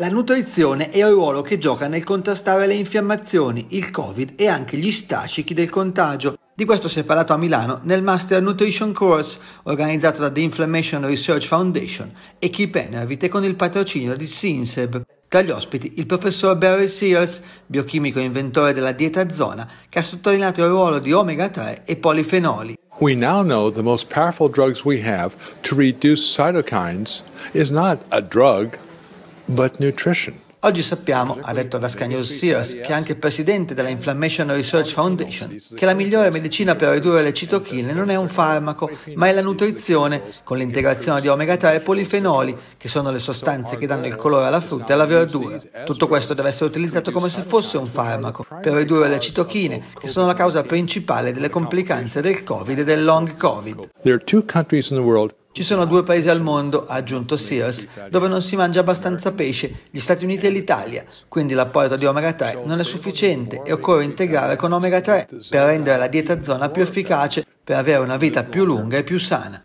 La nutrizione è il ruolo che gioca nel contrastare le infiammazioni, il covid e anche gli stascichi del contagio. Di questo si è parlato a Milano nel Master Nutrition Course organizzato da The Inflammation Research Foundation e Keep Enervite con il patrocinio di Sinseb. Tra gli ospiti il professor Barry Sears, biochimico e inventore della dieta zona, che ha sottolineato il ruolo di omega 3 e polifenoli. We now know the most powerful drugs we have to reduce cytokines is not a drug but nutrition. Oggi sappiamo, ha detto Vascanius Sears, che è anche presidente della Inflammation Research Foundation, che la migliore medicina per ridurre le citochine non è un farmaco, ma è la nutrizione, con l'integrazione di omega 3 e polifenoli, che sono le sostanze che danno il colore alla frutta e alla verdura. Tutto questo deve essere utilizzato come se fosse un farmaco, per ridurre le citochine, che sono la causa principale delle complicanze del Covid e del long Covid. There are two countries in the world ci sono due paesi al mondo, ha aggiunto Sears, dove non si mangia abbastanza pesce, gli Stati Uniti e l'Italia, quindi l'apporto di omega 3 non è sufficiente e occorre integrare con omega 3 per rendere la dieta zona più efficace per avere una vita più lunga e più sana.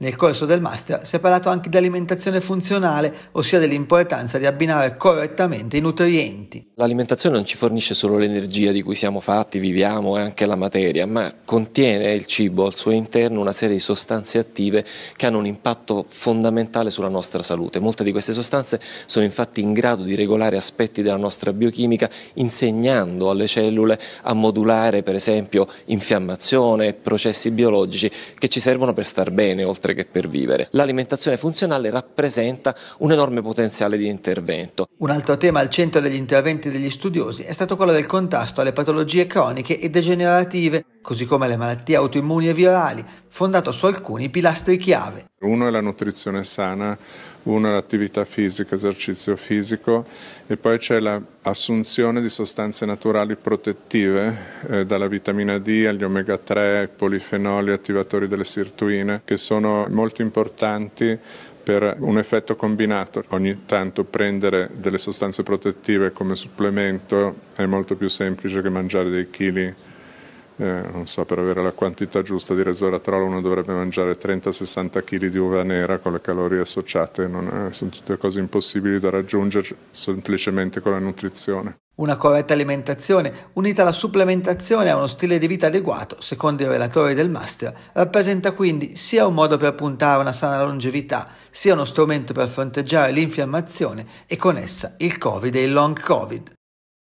Nel corso del master si è parlato anche di alimentazione funzionale, ossia dell'importanza di abbinare correttamente i nutrienti. L'alimentazione non ci fornisce solo l'energia di cui siamo fatti, viviamo e anche la materia, ma contiene il cibo al suo interno una serie di sostanze attive che hanno un impatto fondamentale sulla nostra salute. Molte di queste sostanze sono infatti in grado di regolare aspetti della nostra biochimica insegnando alle cellule a modulare per esempio infiammazione, processi biologici che ci servono per star bene oltre oltre che per vivere. L'alimentazione funzionale rappresenta un enorme potenziale di intervento. Un altro tema al centro degli interventi degli studiosi è stato quello del contrasto alle patologie croniche e degenerative così come le malattie autoimmuni e virali, fondato su alcuni pilastri chiave. Uno è la nutrizione sana, uno è l'attività fisica, esercizio fisico e poi c'è l'assunzione di sostanze naturali protettive, eh, dalla vitamina D agli omega 3, ai polifenoli, attivatori delle sirtuine, che sono molto importanti per un effetto combinato. Ogni tanto prendere delle sostanze protettive come supplemento è molto più semplice che mangiare dei chili eh, non so, per avere la quantità giusta di resveratrol uno dovrebbe mangiare 30-60 kg di uva nera con le calorie associate, non, eh, sono tutte cose impossibili da raggiungere semplicemente con la nutrizione. Una corretta alimentazione, unita alla supplementazione e a uno stile di vita adeguato, secondo i relatori del master, rappresenta quindi sia un modo per puntare a una sana longevità, sia uno strumento per fronteggiare l'infiammazione e con essa il Covid e il long Covid.